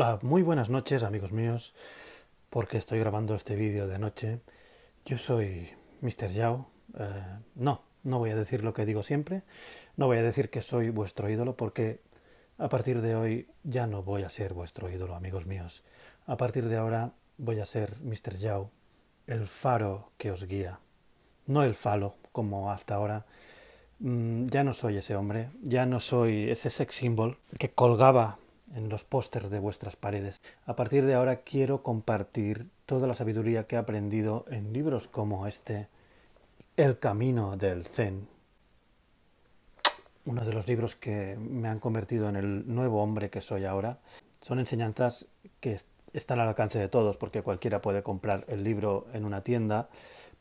Hola, muy buenas noches amigos míos, porque estoy grabando este vídeo de noche. Yo soy Mr. Yao. Eh, no, no voy a decir lo que digo siempre, no voy a decir que soy vuestro ídolo porque a partir de hoy ya no voy a ser vuestro ídolo amigos míos. A partir de ahora voy a ser Mr. Yao, el faro que os guía. No el falo, como hasta ahora. Mm, ya no soy ese hombre, ya no soy ese sex symbol que colgaba en los pósters de vuestras paredes. A partir de ahora quiero compartir toda la sabiduría que he aprendido en libros como este, El Camino del Zen, uno de los libros que me han convertido en el nuevo hombre que soy ahora. Son enseñanzas que están al alcance de todos, porque cualquiera puede comprar el libro en una tienda,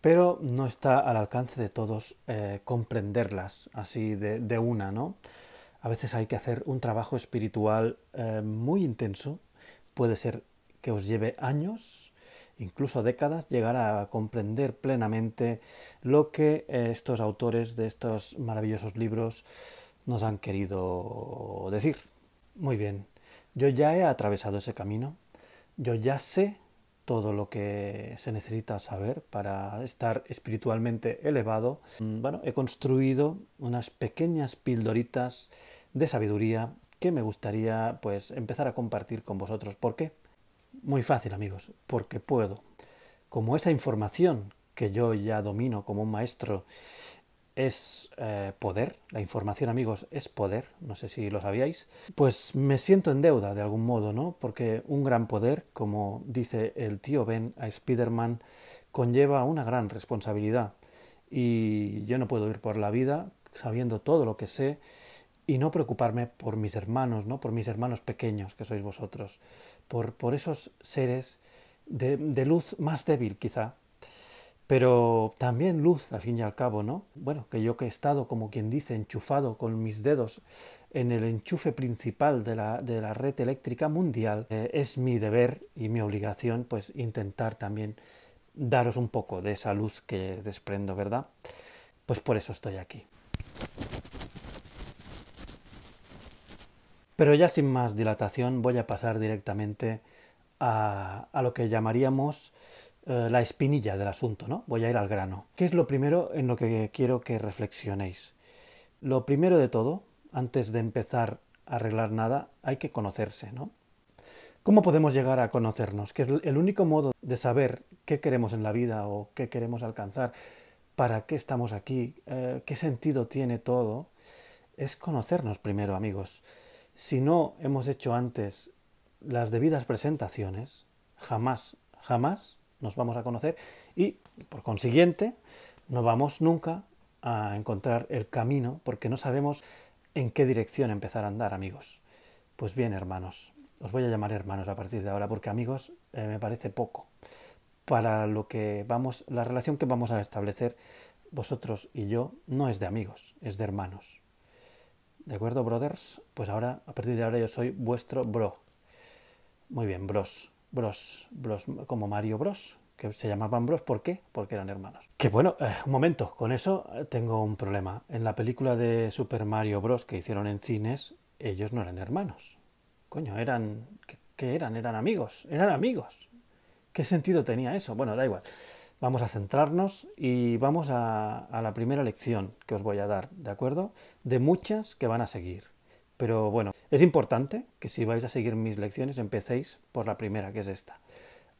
pero no está al alcance de todos eh, comprenderlas así de, de una, ¿no? a veces hay que hacer un trabajo espiritual eh, muy intenso, puede ser que os lleve años, incluso décadas, llegar a comprender plenamente lo que eh, estos autores de estos maravillosos libros nos han querido decir. Muy bien, yo ya he atravesado ese camino, yo ya sé todo lo que se necesita saber para estar espiritualmente elevado, mm, bueno, he construido unas pequeñas pildoritas de sabiduría que me gustaría pues empezar a compartir con vosotros. ¿Por qué? Muy fácil, amigos, porque puedo. Como esa información que yo ya domino como un maestro es eh, poder, la información amigos es poder, no sé si lo sabíais, pues me siento en deuda de algún modo, ¿no? Porque un gran poder, como dice el tío Ben a Spider-Man, conlleva una gran responsabilidad y yo no puedo ir por la vida sabiendo todo lo que sé y no preocuparme por mis hermanos, ¿no? Por mis hermanos pequeños que sois vosotros, por, por esos seres de luz más débil quizá pero también luz, al fin y al cabo, ¿no? Bueno, que yo que he estado, como quien dice, enchufado con mis dedos en el enchufe principal de la, red eléctrica mundial, eh, es mi deber y mi obligación, pues, intentar también daros un poco de esa luz que desprendo, ¿verdad? Pues por eso estoy aquí. Pero ya sin más dilatación voy a pasar directamente a, a lo que llamaríamos eh, la espinilla del asunto, ¿no? Voy a ir al grano. ¿Qué es lo primero en lo que quiero que reflexionéis? Lo primero de todo, antes de empezar a arreglar nada, hay que conocerse, ¿no? ¿Cómo podemos llegar a conocernos? Que es el único modo de saber qué queremos en la vida o qué queremos alcanzar, para qué estamos aquí, eh, qué sentido tiene todo, es conocernos primero, amigos. Si no hemos hecho antes las debidas presentaciones, jamás, jamás nos vamos a conocer y, por consiguiente, no vamos nunca a encontrar el camino porque no sabemos en qué dirección empezar a andar, amigos. Pues bien, hermanos, os voy a llamar hermanos a partir de ahora porque amigos eh, me parece poco para lo que vamos, la relación que vamos a establecer vosotros y yo no es de amigos, es de hermanos. ¿De acuerdo, brothers? Pues ahora, a partir de ahora, yo soy vuestro bro. Muy bien, bros. Bros, Bros, como Mario Bros, que se llamaban Bros, ¿por qué? Porque eran hermanos. Que bueno, eh, un momento, con eso eh, tengo un problema. En la película de Super Mario Bros que hicieron en cines, ellos no eran hermanos. Coño, eran... ¿Qué, eran? Eran amigos, eran amigos. ¿Qué sentido tenía eso? Bueno, da igual. Vamos a centrarnos y vamos a la primera lección que os voy a dar, ¿de acuerdo? De muchas que van a seguir. Pero bueno, es importante que si vais a seguir mis lecciones empecéis por la primera, que es esta.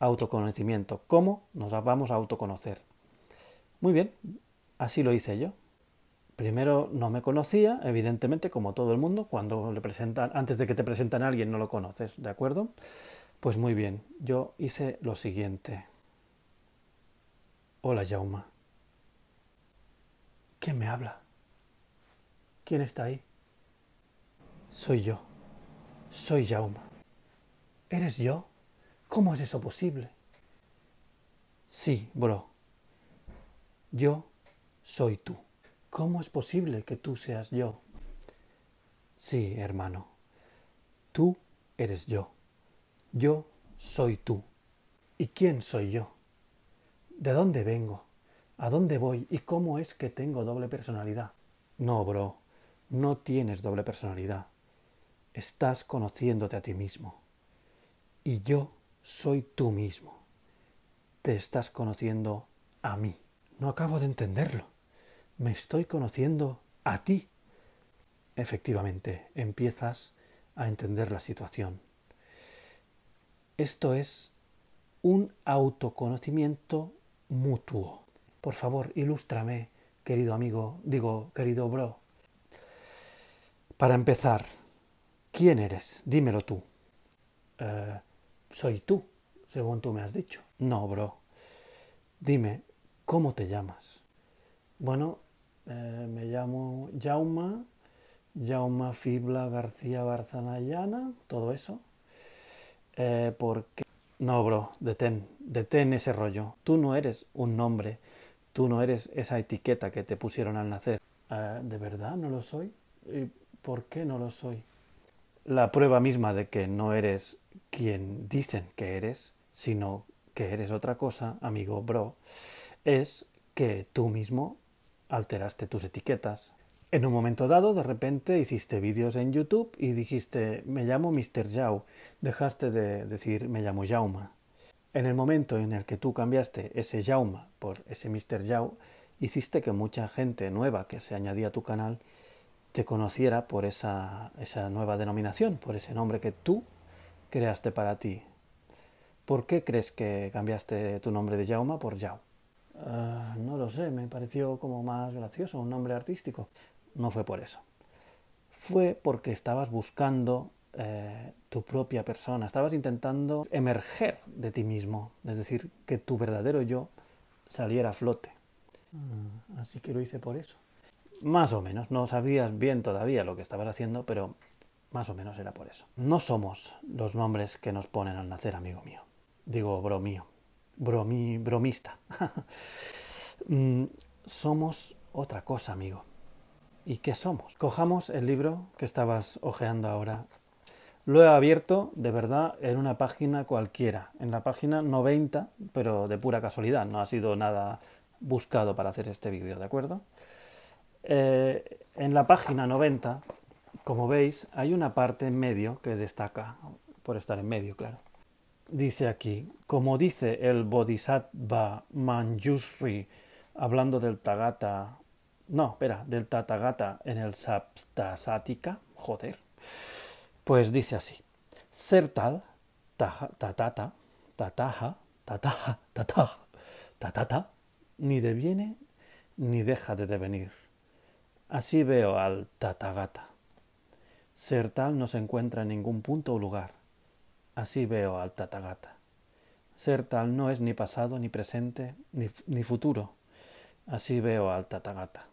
Autoconocimiento. ¿Cómo nos vamos a autoconocer? Muy bien, así lo hice yo. Primero no me conocía, evidentemente, como todo el mundo, cuando le presentan, antes de que te presentan a alguien no lo conoces, ¿de acuerdo? Pues muy bien, yo hice lo siguiente. Hola, Jauma. ¿Quién me habla? ¿Quién está ahí? Soy yo. Soy Jauma. ¿Eres yo? ¿Cómo es eso posible? Sí, bro. Yo soy tú. ¿Cómo es posible que tú seas yo? Sí, hermano. Tú eres yo. Yo soy tú. ¿Y quién soy yo? ¿De dónde vengo? ¿A dónde voy? ¿Y cómo es que tengo doble personalidad? No, bro, no tienes doble personalidad estás conociéndote a ti mismo. Y yo soy tú mismo. Te estás conociendo a mí. No acabo de entenderlo. Me estoy conociendo a ti. Efectivamente, empiezas a entender la situación. Esto es un autoconocimiento mutuo. Por favor, ilústrame, querido amigo, digo, querido bro. Para empezar, ¿Quién eres? Dímelo tú. Eh, soy tú, según tú me has dicho. No, bro. Dime, ¿cómo te llamas? Bueno, eh, me llamo Jauma, Jauma Fibla García Barzanayana, todo eso. Eh, porque... No, bro, detén, detén ese rollo. Tú no eres un nombre, tú no eres esa etiqueta que te pusieron al nacer. ¿De verdad no lo soy? ¿Y por qué no lo soy? la prueba misma de que no eres quien dicen que eres, sino que eres otra cosa, amigo bro, es que tú mismo alteraste tus etiquetas. En un momento dado, de repente hiciste vídeos en YouTube y dijiste, me llamo Mr. Yao, dejaste de decir, me llamo Yauma. En el momento en el que tú cambiaste ese Yauma por ese Mr. Yao, hiciste que mucha gente nueva que se añadía a tu canal te conociera por esa, nueva denominación, por ese nombre que tú creaste para ti. ¿Por qué crees que cambiaste tu nombre de Jauma por Yao? Ah, no lo sé, me pareció como más gracioso, un nombre artístico. No fue por eso. Fue porque estabas buscando eh, tu propia persona, estabas intentando emerger de ti mismo, es decir, que tu verdadero yo saliera a flote. Ah, así que lo hice por eso. Más o menos, no sabías bien todavía lo que estabas haciendo, pero más o menos era por eso. No somos los nombres que nos ponen al nacer, amigo mío. Digo, bro mío. bromista. Mm, somos otra cosa, amigo. ¿Y qué somos? Cojamos el libro que estabas hojeando ahora. Lo he abierto, de verdad, en una página cualquiera. En la página 90, pero de pura casualidad. No ha sido nada buscado para hacer este vídeo, ¿de acuerdo? Eh, en la página 90, como veis, hay una parte en medio que destaca, por estar en medio, claro. Dice aquí, como dice el Bodhisattva Manjusri, hablando del Tagata, no, espera, del Tathagata en el Saptasatika, joder, pues dice así, ser tal, tatata, tataja, tataja, tataja, tatata, ni deviene ni deja de devenir Así veo al Tathagata. Ser tal no se encuentra en ningún punto o lugar. Así veo al Tathagata. Ser tal no es ni pasado, ni presente, ni, futuro. Así veo al Tathagata.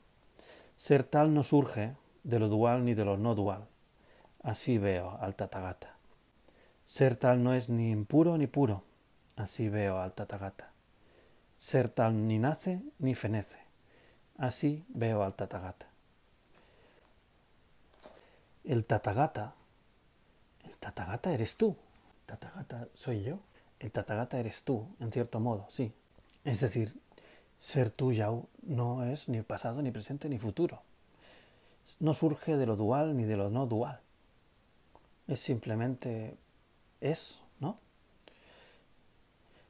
Ser tal no surge de lo dual ni de lo no dual. Así veo al Tathagata. Ser tal no es ni impuro ni puro. Así veo al Tathagata. Ser tal ni nace ni fenece. Así veo al Tathagata. El Tatagata. El Tatagata eres tú. Tatagata soy yo. El Tatagata eres tú, en cierto modo, sí. Es decir, ser tú, Yao, no es ni pasado, ni presente, ni futuro. No surge de lo dual ni de lo no dual. Es simplemente es, ¿no?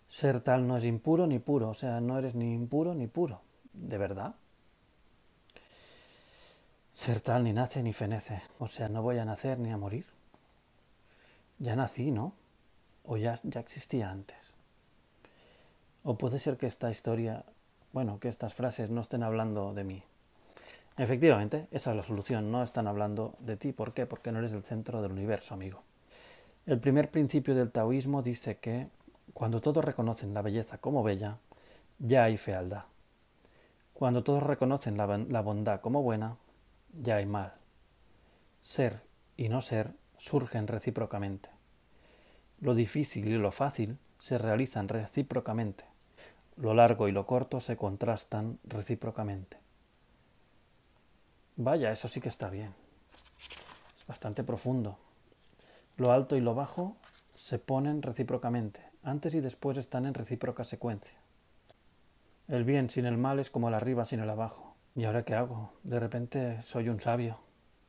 Ser tal no es impuro ni puro, o sea, no eres ni impuro ni puro, de verdad. Ser tal ni nace ni fenece. O sea, no voy a nacer ni a morir. Ya nací, ¿no? O ya, ya existía antes. O puede ser que esta historia, bueno, que estas frases no estén hablando de mí. Efectivamente, esa es la solución, no están hablando de ti. ¿Por qué? Porque no eres el centro del universo, amigo. El primer principio del taoísmo dice que cuando todos reconocen la belleza como bella, ya hay fealdad. Cuando todos reconocen la bondad como buena, ya hay mal. Ser y no ser surgen recíprocamente. Lo difícil y lo fácil se realizan recíprocamente. Lo largo y lo corto se contrastan recíprocamente. Vaya, eso sí que está bien. Es bastante profundo. Lo alto y lo bajo se ponen recíprocamente. Antes y después están en recíproca secuencia. El bien sin el mal es como el arriba sin el abajo. ¿Y ahora qué hago? De repente soy un sabio.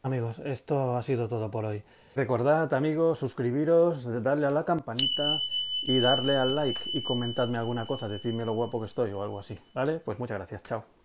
Amigos, esto ha sido todo por hoy. Recordad, amigos, suscribiros, darle a la campanita y darle al like y comentadme alguna cosa, decidme lo guapo que estoy o algo así. ¿Vale? Pues muchas gracias, chao.